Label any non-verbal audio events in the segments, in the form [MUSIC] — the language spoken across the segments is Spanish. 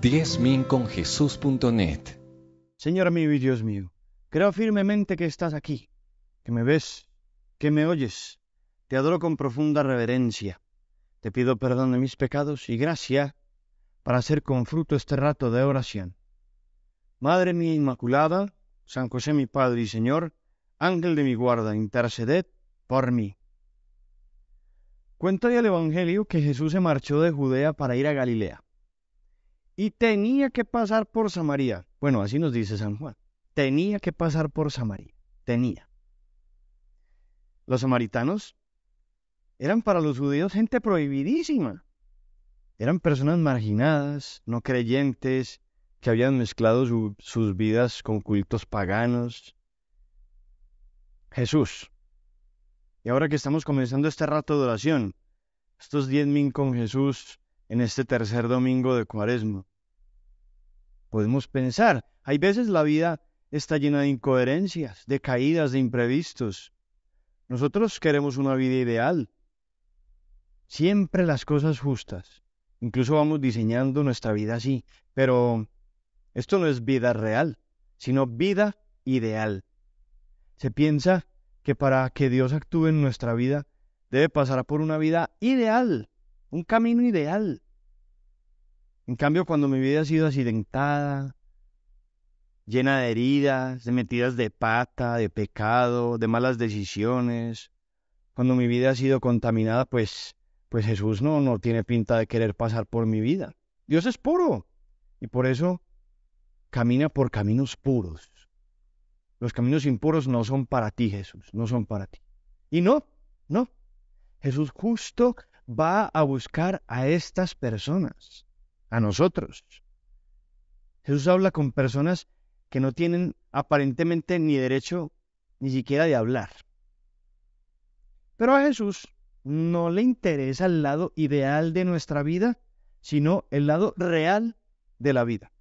10000 Señor mío y Dios mío, creo firmemente que estás aquí, que me ves, que me oyes. Te adoro con profunda reverencia. Te pido perdón de mis pecados y gracia para hacer con fruto este rato de oración. Madre mía Inmaculada, San José mi Padre y Señor, Ángel de mi guarda, interceded por mí. Cuenta el Evangelio que Jesús se marchó de Judea para ir a Galilea y tenía que pasar por Samaria. Bueno, así nos dice San Juan. Tenía que pasar por Samaria. Tenía. Los samaritanos eran para los judíos gente prohibidísima. Eran personas marginadas, no creyentes, que habían mezclado sus vidas con cultos paganos. Jesús. Y ahora que estamos comenzando este rato de oración, estos diez mil con Jesús, en este tercer domingo de Cuaresma. Podemos pensar, hay veces la vida está llena de incoherencias, de caídas, de imprevistos. Nosotros queremos una vida ideal, siempre las cosas justas. Incluso vamos diseñando nuestra vida así, pero esto no es vida real, sino vida ideal. Se piensa que para que Dios actúe en nuestra vida, debe pasar por una vida ideal, un camino ideal, en cambio, cuando mi vida ha sido accidentada, llena de heridas, de metidas de pata, de pecado, de malas decisiones, cuando mi vida ha sido contaminada, pues, pues Jesús no, no tiene pinta de querer pasar por mi vida. Dios es puro y por eso camina por caminos puros. Los caminos impuros no son para ti, Jesús, no son para ti. Y no, no. Jesús justo va a buscar a estas personas a nosotros. Jesús habla con personas que no tienen aparentemente ni derecho ni siquiera de hablar. Pero a Jesús no le interesa el lado ideal de nuestra vida, sino el lado real de la vida.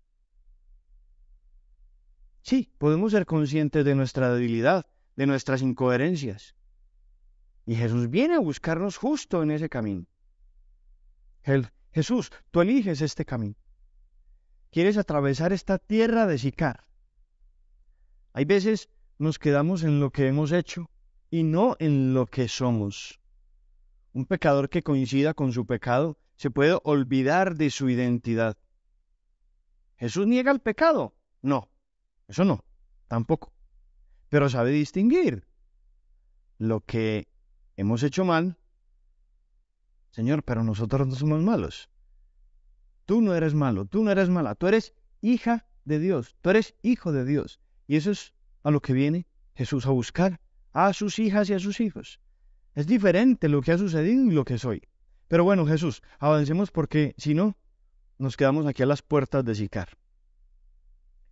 Sí, podemos ser conscientes de nuestra debilidad, de nuestras incoherencias. Y Jesús viene a buscarnos justo en ese camino. Jesús, tú eliges este camino. Quieres atravesar esta tierra de Sicar. Hay veces nos quedamos en lo que hemos hecho y no en lo que somos. Un pecador que coincida con su pecado se puede olvidar de su identidad. ¿Jesús niega el pecado? No, eso no, tampoco. Pero sabe distinguir lo que hemos hecho mal Señor, pero nosotros no somos malos. Tú no eres malo, tú no eres mala, tú eres hija de Dios, tú eres hijo de Dios. Y eso es a lo que viene Jesús a buscar, a sus hijas y a sus hijos. Es diferente lo que ha sucedido y lo que soy. Pero bueno, Jesús, avancemos porque si no, nos quedamos aquí a las puertas de Sicar.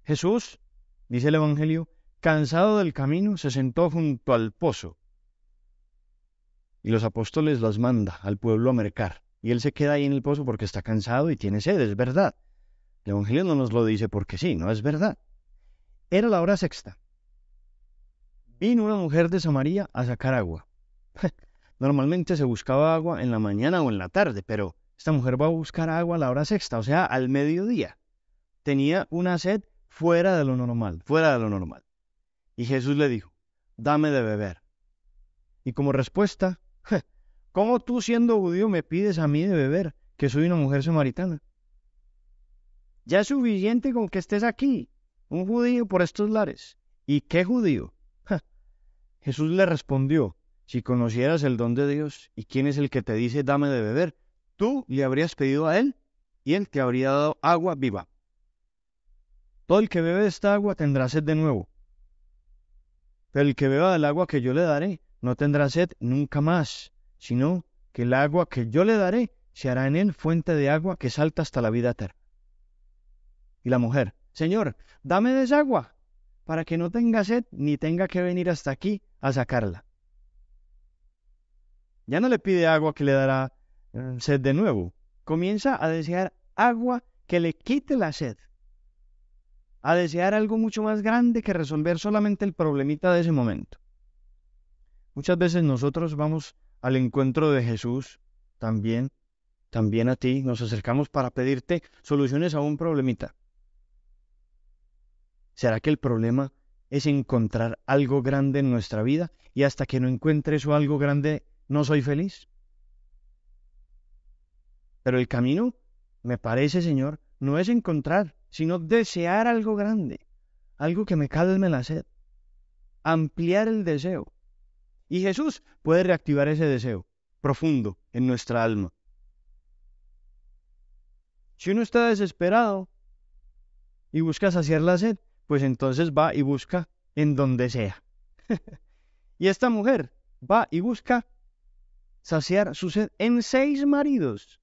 Jesús, dice el Evangelio, cansado del camino, se sentó junto al pozo y los apóstoles las manda al pueblo a mercar, y él se queda ahí en el pozo porque está cansado y tiene sed, es verdad. El Evangelio no nos lo dice porque sí, no es verdad. Era la hora sexta. Vino una mujer de Samaria a sacar agua. [LAUGHS] Normalmente se buscaba agua en la mañana o en la tarde, pero esta mujer va a buscar agua a la hora sexta, o sea, al mediodía. Tenía una sed fuera de lo normal, fuera de lo normal. Y Jesús le dijo, dame de beber. Y como respuesta, ¿Cómo tú siendo judío me pides a mí de beber, que soy una mujer samaritana? Ya es suficiente con que estés aquí, un judío por estos lares. ¿Y qué judío? Jesús le respondió, si conocieras el don de Dios y quién es el que te dice dame de beber, tú le habrías pedido a él y él te habría dado agua viva. Todo el que bebe esta agua tendrá sed de nuevo. Pero el que beba del agua que yo le daré no tendrá sed nunca más, sino que el agua que yo le daré se hará en él fuente de agua que salta hasta la vida eterna. Y la mujer, Señor, dame desagua agua para que no tenga sed ni tenga que venir hasta aquí a sacarla. Ya no le pide agua que le dará mm, sed de nuevo. Comienza a desear agua que le quite la sed. A desear algo mucho más grande que resolver solamente el problemita de ese momento. Muchas veces nosotros vamos al encuentro de Jesús también, también a ti. Nos acercamos para pedirte soluciones a un problemita. ¿Será que el problema es encontrar algo grande en nuestra vida y hasta que no encuentres algo grande no soy feliz? Pero el camino, me parece, Señor, no es encontrar, sino desear algo grande, algo que me calme la sed, ampliar el deseo. Y Jesús puede reactivar ese deseo profundo en nuestra alma. Si uno está desesperado y busca saciar la sed, pues entonces va y busca en donde sea. [LAUGHS] y esta mujer va y busca saciar su sed en seis maridos.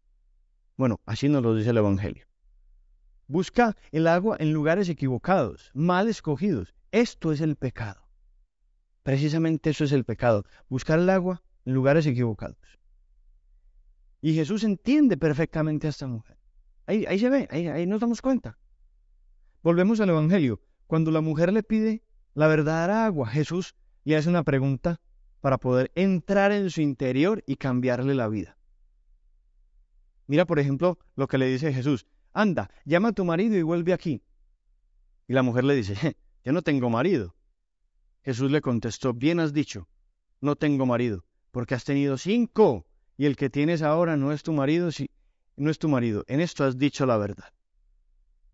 Bueno, así nos lo dice el Evangelio. Busca el agua en lugares equivocados, mal escogidos. Esto es el pecado. Precisamente eso es el pecado, buscar el agua en lugares equivocados. Y Jesús entiende perfectamente a esta mujer. Ahí, ahí se ve, ahí, nos damos cuenta. Volvemos al Evangelio. Cuando la mujer le pide la verdadera agua, Jesús le hace una pregunta para poder entrar en su interior y cambiarle la vida. Mira, por ejemplo, lo que le dice Jesús. Anda, llama a tu marido y vuelve aquí. Y la mujer le dice, yo no tengo marido. Jesús le contestó, bien has dicho, no tengo marido, porque has tenido cinco, y el que tienes ahora no es tu marido, si, no es tu marido. En esto has dicho la verdad.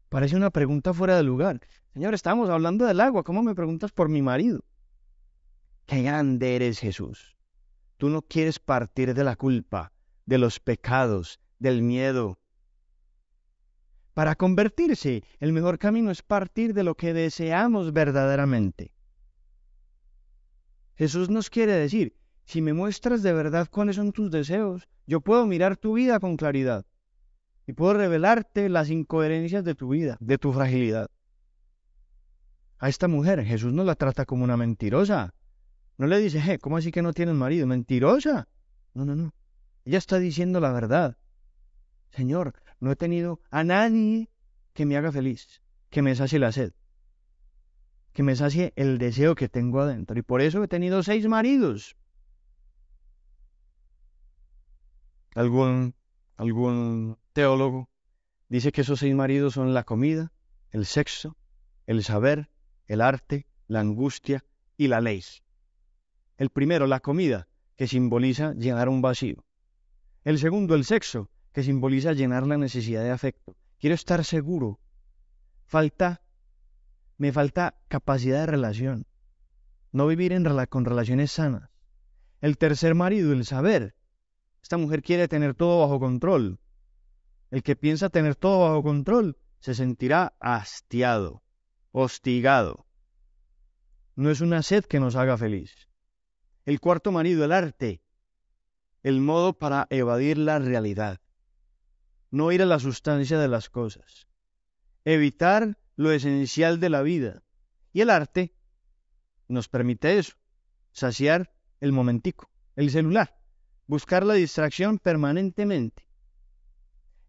Parece una pregunta fuera de lugar. Señor, estamos hablando del agua, ¿cómo me preguntas por mi marido? Qué grande eres Jesús. Tú no quieres partir de la culpa, de los pecados, del miedo. Para convertirse, el mejor camino es partir de lo que deseamos verdaderamente. Jesús nos quiere decir, si me muestras de verdad cuáles son tus deseos, yo puedo mirar tu vida con claridad y puedo revelarte las incoherencias de tu vida, de tu fragilidad. A esta mujer Jesús no la trata como una mentirosa. No le dice, ¿cómo así que no tienes marido? ¿Mentirosa? No, no, no. Ella está diciendo la verdad. Señor, no he tenido a nadie que me haga feliz, que me sacie la sed que me sacie el deseo que tengo adentro. Y por eso he tenido seis maridos. Algún, algún teólogo dice que esos seis maridos son la comida, el sexo, el saber, el arte, la angustia y la ley. El primero, la comida, que simboliza llenar un vacío. El segundo, el sexo, que simboliza llenar la necesidad de afecto. Quiero estar seguro. Falta me falta capacidad de relación. No vivir con relaciones sanas. El tercer marido, el saber. Esta mujer quiere tener todo bajo control. El que piensa tener todo bajo control se sentirá hastiado, hostigado. No es una sed que nos haga feliz. El cuarto marido, el arte. El modo para evadir la realidad. No ir a la sustancia de las cosas. Evitar lo esencial de la vida. Y el arte nos permite eso, saciar el momentico, el celular, buscar la distracción permanentemente.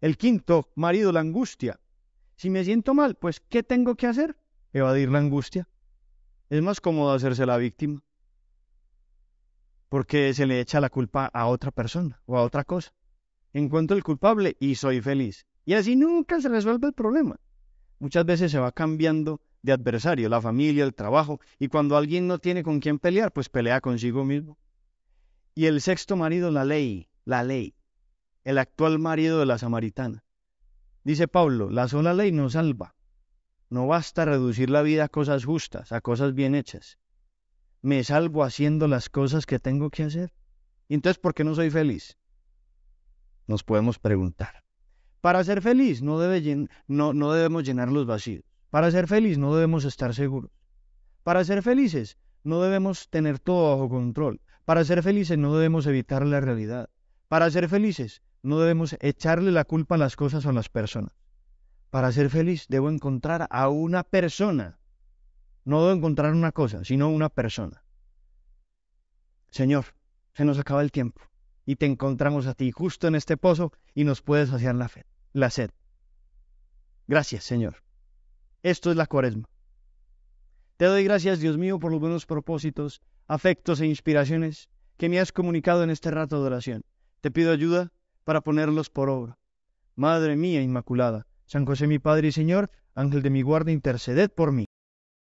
El quinto, marido, la angustia. Si me siento mal, pues ¿qué tengo que hacer? Evadir la angustia. Es más cómodo hacerse la víctima, porque se le echa la culpa a otra persona o a otra cosa. Encuentro el culpable y soy feliz. Y así nunca se resuelve el problema muchas veces se va cambiando de adversario, la familia, el trabajo, y cuando alguien no tiene con quién pelear, pues pelea consigo mismo. Y el sexto marido, la ley, la ley, el actual marido de la samaritana. Dice Pablo, la sola ley no salva. No basta reducir la vida a cosas justas, a cosas bien hechas. Me salvo haciendo las cosas que tengo que hacer. ¿Y entonces por qué no soy feliz? Nos podemos preguntar. Para ser feliz no, debe no, no debemos llenar los vacíos. Para ser feliz no debemos estar seguros. Para ser felices no debemos tener todo bajo control. Para ser felices no debemos evitar la realidad. Para ser felices no debemos echarle la culpa a las cosas o a las personas. Para ser feliz debo encontrar a una persona. No debo encontrar una cosa, sino una persona. Señor, se nos acaba el tiempo y te encontramos a ti justo en este pozo y nos puedes saciar la fe la sed. Gracias, Señor. Esto es la cuaresma. Te doy gracias, Dios mío, por los buenos propósitos, afectos e inspiraciones que me has comunicado en este rato de oración. Te pido ayuda para ponerlos por obra. Madre mía Inmaculada, San José mi Padre y Señor, Ángel de mi guarda, interceded por mí.